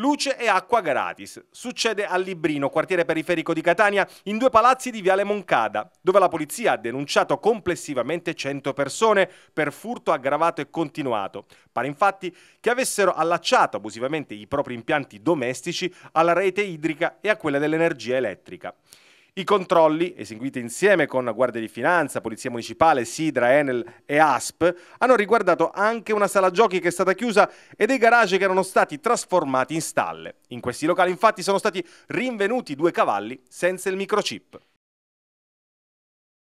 luce e acqua gratis. Succede a Librino, quartiere periferico di Catania, in due palazzi di Viale Moncada, dove la polizia ha denunciato complessivamente 100 persone per furto aggravato e continuato. Pare infatti che avessero allacciato abusivamente i propri impianti domestici alla rete idrica e a quella dell'energia elettrica. I controlli, eseguiti insieme con Guardia di Finanza, Polizia Municipale, Sidra, Enel e ASP, hanno riguardato anche una sala giochi che è stata chiusa e dei garage che erano stati trasformati in stalle. In questi locali infatti sono stati rinvenuti due cavalli senza il microchip.